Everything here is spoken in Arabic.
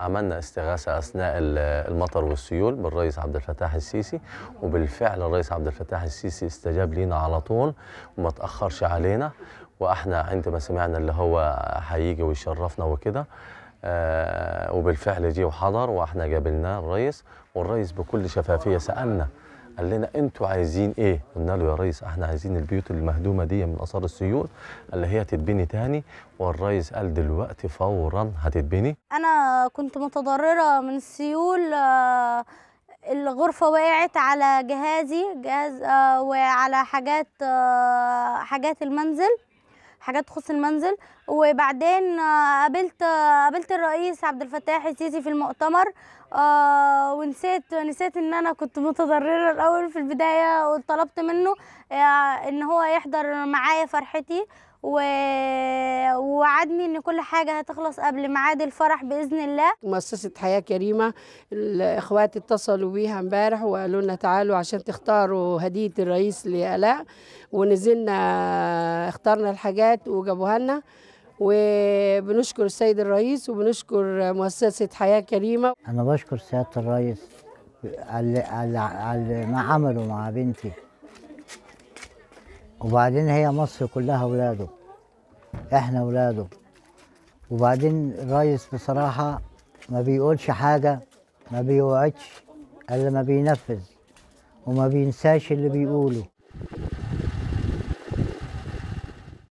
عملنا استغاثة أثناء المطر والسيول بالرئيس عبد الفتاح السيسي وبالفعل الرئيس عبد الفتاح السيسي استجاب لينا على طول وما تأخرش علينا وإحنا عندما سمعنا اللي هو هيجي ويشرفنا وكده آه، وبالفعل جه وحضر واحنا قابلناه الرئيس والرئيس بكل شفافيه سالنا قال لنا انتوا عايزين ايه؟ قلنا له يا ريس احنا عايزين البيوت المهدومه دي من اثار السيول اللي هي تتبني تاني والريس قال دلوقتي فورا هتتبني انا كنت متضرره من السيول آه، الغرفه وقعت على جهازي جهاز آه، وعلى حاجات آه، حاجات المنزل حاجات تخص المنزل وبعدين آه، قابلت آه، قابلت الرئيس عبد الفتاح السيسي في المؤتمر آه، ونسيت نسيت ان انا كنت متضرره الاول في البدايه وطلبت منه ان هو يحضر معايا فرحتي و... ووعدني ان كل حاجه هتخلص قبل ميعاد الفرح باذن الله مؤسسه حياه كريمه الاخوات اتصلوا بيها امبارح وقالوا لنا تعالوا عشان تختاروا هديه الرئيس لالاء ونزلنا اخترنا الحاجات وجابوها لنا وبنشكر السيد الرئيس وبنشكر مؤسسه حياه كريمه انا بشكر سياده الرئيس على على ما عمله مع بنتي وبعدين هي مصر كلها ولاده احنا ولاده وبعدين الريس بصراحة ما بيقولش حاجة ما بيوعدش إلا ما بينفذ وما بينساش اللي بيقوله